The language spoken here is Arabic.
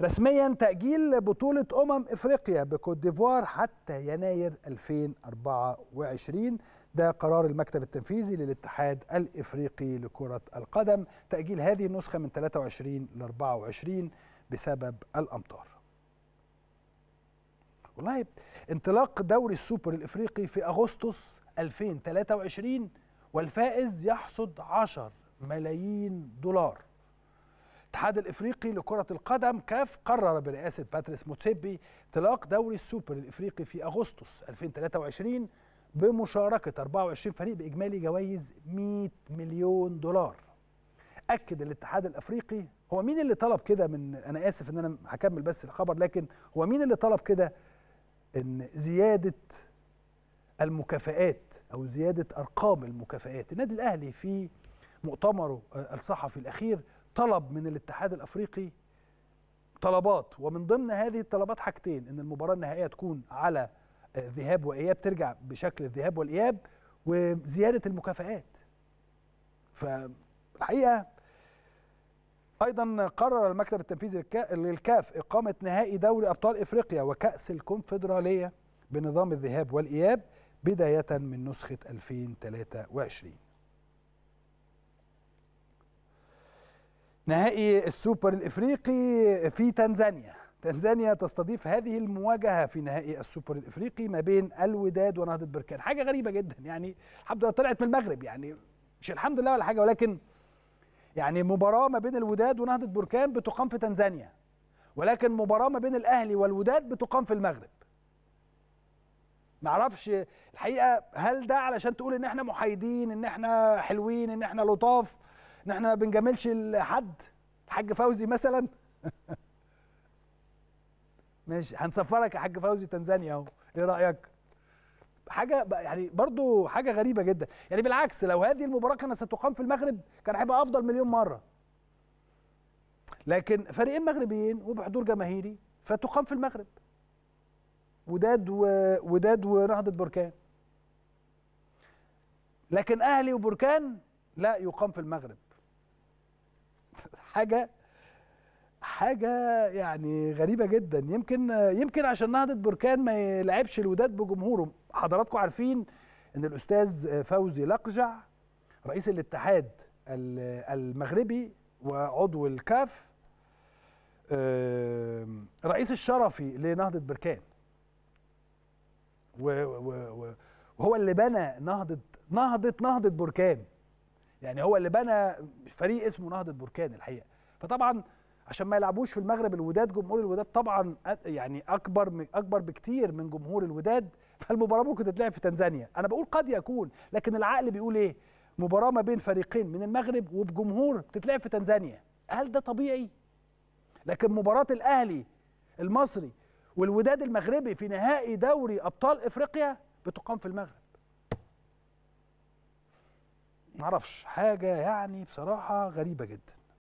رسميا تأجيل بطولة أمم إفريقيا بكوت ديفوار حتى يناير 2024 ده قرار المكتب التنفيذي للاتحاد الإفريقي لكرة القدم تأجيل هذه النسخة من 23 ل 24 بسبب الأمطار والله انطلاق دوري السوبر الإفريقي في أغسطس 2023 والفائز يحصد 10 ملايين دولار الاتحاد الافريقي لكره القدم كاف قرر برئاسه باتريس موتسيبي اطلاق دوري السوبر الافريقي في اغسطس 2023 بمشاركه 24 فريق باجمالي جوائز 100 مليون دولار اكد الاتحاد الافريقي هو مين اللي طلب كده من انا اسف ان انا هكمل بس الخبر لكن هو مين اللي طلب كده ان زياده المكافآت او زياده ارقام المكافآت النادي الاهلي في مؤتمره آه، الصحفي الاخير طلب من الاتحاد الافريقي طلبات ومن ضمن هذه الطلبات حاجتين ان المباراه النهائيه تكون على ذهاب واياب ترجع بشكل الذهاب والاياب وزياده المكافئات فالحقيقه ايضا قرر المكتب التنفيذي للكاف اقامه نهائي دوري ابطال افريقيا وكاس الكونفدراليه بنظام الذهاب والاياب بدايه من نسخه 2023 نهائي السوبر الافريقي في تنزانيا تنزانيا تستضيف هذه المواجهه في نهائي السوبر الافريقي ما بين الوداد ونهضه بركان حاجه غريبه جدا يعني الحمد لله طلعت من المغرب يعني مش الحمد لله ولا حاجه ولكن يعني مباراه ما بين الوداد ونهضه بركان بتقام في تنزانيا ولكن مباراه ما بين الاهلي والوداد بتقام في المغرب معرفش الحقيقه هل ده علشان تقول ان احنا محايدين ان احنا حلوين ان احنا لطاف ان احنا ما بنجاملش حد الحاج فوزي مثلا ماشي هنسفرك يا حاج فوزي تنزانيا اهو ايه رايك حاجه يعني برضو حاجه غريبه جدا يعني بالعكس لو هذه المباراه كانت ستقام في المغرب كان هيبقى افضل مليون مره لكن فريقين مغربيين وبحضور جماهيري فتقام في المغرب وداد و... وداد ونهضه بركان لكن اهلي وبركان لا يقام في المغرب حاجه حاجه يعني غريبه جدا يمكن يمكن عشان نهضه بركان ما يلعبش الوداد بجمهوره حضراتكم عارفين ان الاستاذ فوزي لقجع رئيس الاتحاد المغربي وعضو الكاف رئيس الشرفي لنهضه بركان وهو اللي بنى نهضه نهضه نهضه بركان يعني هو اللي بنى فريق اسمه نهضه بركان الحقيقه فطبعا عشان ما يلعبوش في المغرب الوداد جمهور الوداد طبعا يعني اكبر اكبر بكتير من جمهور الوداد فالمباراه ممكن تتلعب في تنزانيا انا بقول قد يكون لكن العقل بيقول ايه مباراه ما بين فريقين من المغرب وبجمهور تتلعب في تنزانيا هل ده طبيعي لكن مباراه الاهلي المصري والوداد المغربي في نهائي دوري ابطال افريقيا بتقام في المغرب معرفش حاجه يعني بصراحه غريبه جدا